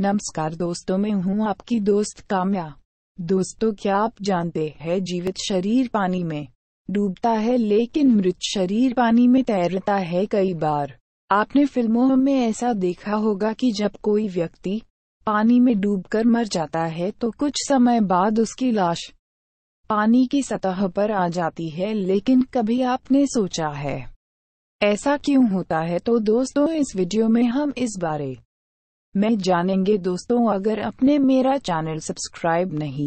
नमस्कार दोस्तों मैं हूं आपकी दोस्त काम्या दोस्तों क्या आप जानते हैं जीवित शरीर पानी में डूबता है लेकिन मृत शरीर पानी में तैरता है कई बार आपने फिल्मों में ऐसा देखा होगा कि जब कोई व्यक्ति पानी में डूबकर मर जाता है तो कुछ समय बाद उसकी लाश पानी की सतह पर आ जाती है लेकिन कभी आपने सोचा है ऐसा क्यों होता है तो दोस्तों इस वीडियो में हम इस बारे मैं जानेंगे दोस्तों अगर अपने मेरा चैनल सब्सक्राइब नहीं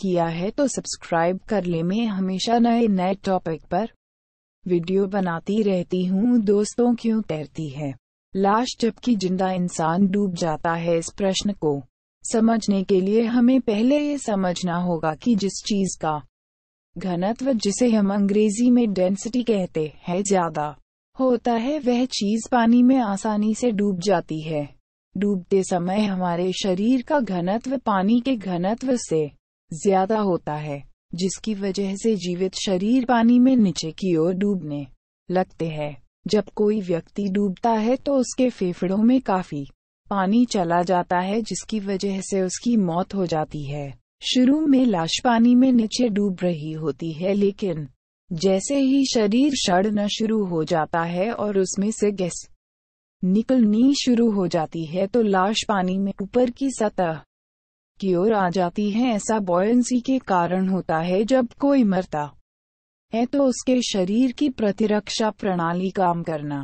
किया है तो सब्सक्राइब कर ले मैं हमेशा नए नए टॉपिक पर वीडियो बनाती रहती हूँ दोस्तों क्यों तैरती है लाश जबकि जिंदा इंसान डूब जाता है इस प्रश्न को समझने के लिए हमें पहले ये समझना होगा कि जिस चीज का घनत्व जिसे हम अंग्रेजी में डेंसिटी कहते हैं ज्यादा होता है वह चीज पानी में आसानी से डूब जाती है डूबते समय हमारे शरीर का घनत्व पानी के घनत्व से ज्यादा होता है जिसकी वजह से जीवित शरीर पानी में नीचे की ओर डूबने लगते हैं जब कोई व्यक्ति डूबता है तो उसके फेफड़ों में काफी पानी चला जाता है जिसकी वजह से उसकी मौत हो जाती है शुरू में लाश पानी में नीचे डूब रही होती है लेकिन जैसे ही शरीर सड़ना शुरू हो जाता है और उसमें से गैस निकलनी शुरू हो जाती है तो लाश पानी में ऊपर की सतह की ओर आ जाती है ऐसा बॉयंसी के कारण होता है जब कोई मरता है तो उसके शरीर की प्रतिरक्षा प्रणाली काम करना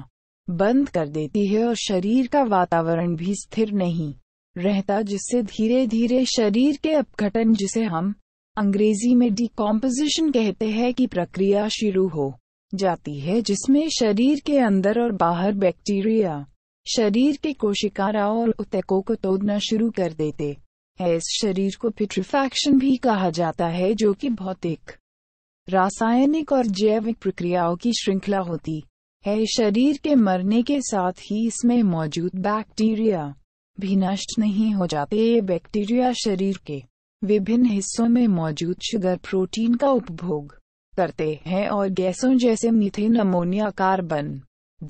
बंद कर देती है और शरीर का वातावरण भी स्थिर नहीं रहता जिससे धीरे धीरे शरीर के अपघटन जिसे हम अंग्रेजी में डिकॉम्पोजिशन कहते हैं की प्रक्रिया शुरू हो जाती है जिसमें शरीर के अंदर और बाहर बैक्टीरिया शरीर के कोशिकाओं और उतकों को तोड़ना शुरू कर देते है इस शरीर को पिट्रिफैक्शन भी कहा जाता है जो कि भौतिक रासायनिक और जैविक प्रक्रियाओं की श्रृंखला होती है शरीर के मरने के साथ ही इसमें मौजूद बैक्टीरिया भी नष्ट नहीं हो जाते ये बैक्टीरिया शरीर के विभिन्न हिस्सों में मौजूद शुगर प्रोटीन का उपभोग करते हैं और गैसों जैसे मीथेन अमोनिया कार्बन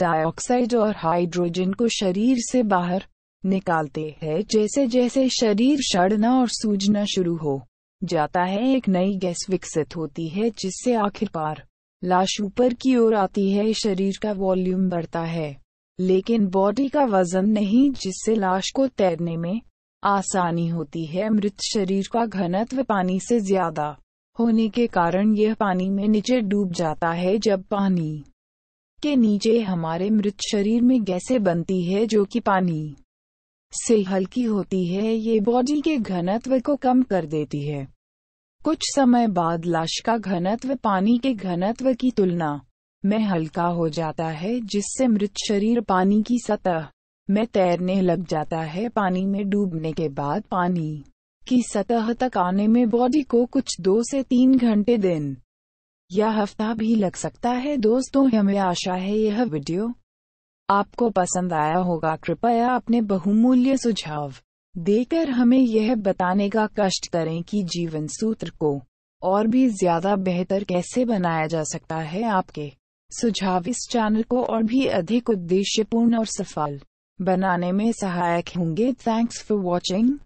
डाइऑक्साइड और हाइड्रोजन को शरीर से बाहर निकालते हैं जैसे जैसे शरीर सड़ना और सूजना शुरू हो जाता है एक नई गैस विकसित होती है जिससे आखिरकार लाश ऊपर की ओर आती है शरीर का वॉल्यूम बढ़ता है लेकिन बॉडी का वजन नहीं जिससे लाश को तैरने में आसानी होती है मृत शरीर का घनत्व पानी से ज्यादा होने के कारण यह पानी में नीचे डूब जाता है जब पानी के नीचे हमारे मृत शरीर में गैसें बनती है जो कि पानी से हल्की होती है ये बॉडी के घनत्व को कम कर देती है कुछ समय बाद लाश का घनत्व पानी के घनत्व की तुलना में हल्का हो जाता है जिससे मृत शरीर पानी की सतह में तैरने लग जाता है पानी में डूबने के बाद पानी की सतह तक आने में बॉडी को कुछ दो से तीन घंटे दिन या हफ्ता भी लग सकता है दोस्तों हमें आशा है यह वीडियो आपको पसंद आया होगा कृपया अपने बहुमूल्य सुझाव देकर हमें यह बताने का कष्ट करें कि जीवन सूत्र को और भी ज्यादा बेहतर कैसे बनाया जा सकता है आपके सुझाव इस चैनल को और भी अधिक उद्देश्यपूर्ण और सफल बनाने में सहायक होंगे थैंक्स फॉर वॉचिंग